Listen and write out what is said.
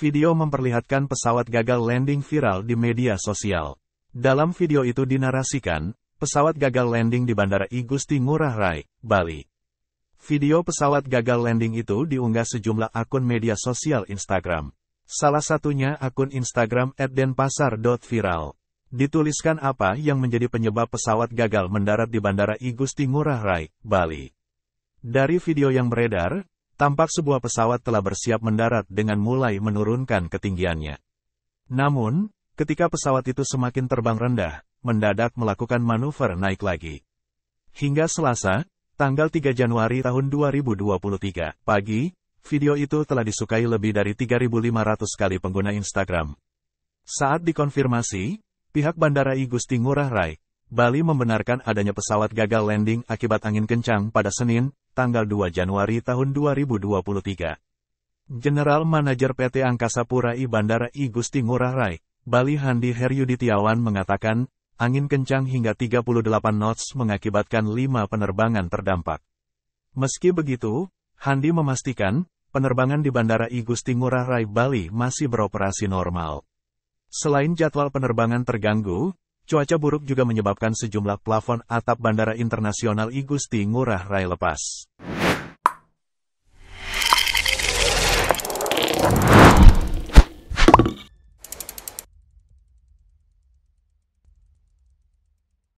video memperlihatkan pesawat gagal landing viral di media sosial. Dalam video itu dinarasikan, pesawat gagal landing di Bandara I Gusti Ngurah Rai, Bali. Video pesawat gagal landing itu diunggah sejumlah akun media sosial Instagram. Salah satunya akun Instagram @denpasar.viral. Dituliskan apa yang menjadi penyebab pesawat gagal mendarat di Bandara I Gusti Ngurah Rai, Bali. Dari video yang beredar, tampak sebuah pesawat telah bersiap mendarat dengan mulai menurunkan ketinggiannya. Namun, ketika pesawat itu semakin terbang rendah, mendadak melakukan manuver naik lagi. Hingga Selasa, tanggal 3 Januari tahun 2023, pagi, video itu telah disukai lebih dari 3.500 kali pengguna Instagram. Saat dikonfirmasi, pihak Bandara I Gusti Ngurah Rai, Bali membenarkan adanya pesawat gagal landing akibat angin kencang pada Senin, tanggal 2 Januari tahun 2023. General Manager PT Angkasa Pura I Bandara I Gusti Ngurah Rai, Bali Handi Heryuditiawan mengatakan, angin kencang hingga 38 knots mengakibatkan 5 penerbangan terdampak. Meski begitu, Handi memastikan, penerbangan di Bandara I Gusti Ngurah Rai Bali masih beroperasi normal. Selain jadwal penerbangan terganggu, Cuaca buruk juga menyebabkan sejumlah plafon atap Bandara Internasional Igusti Ngurah Rai lepas.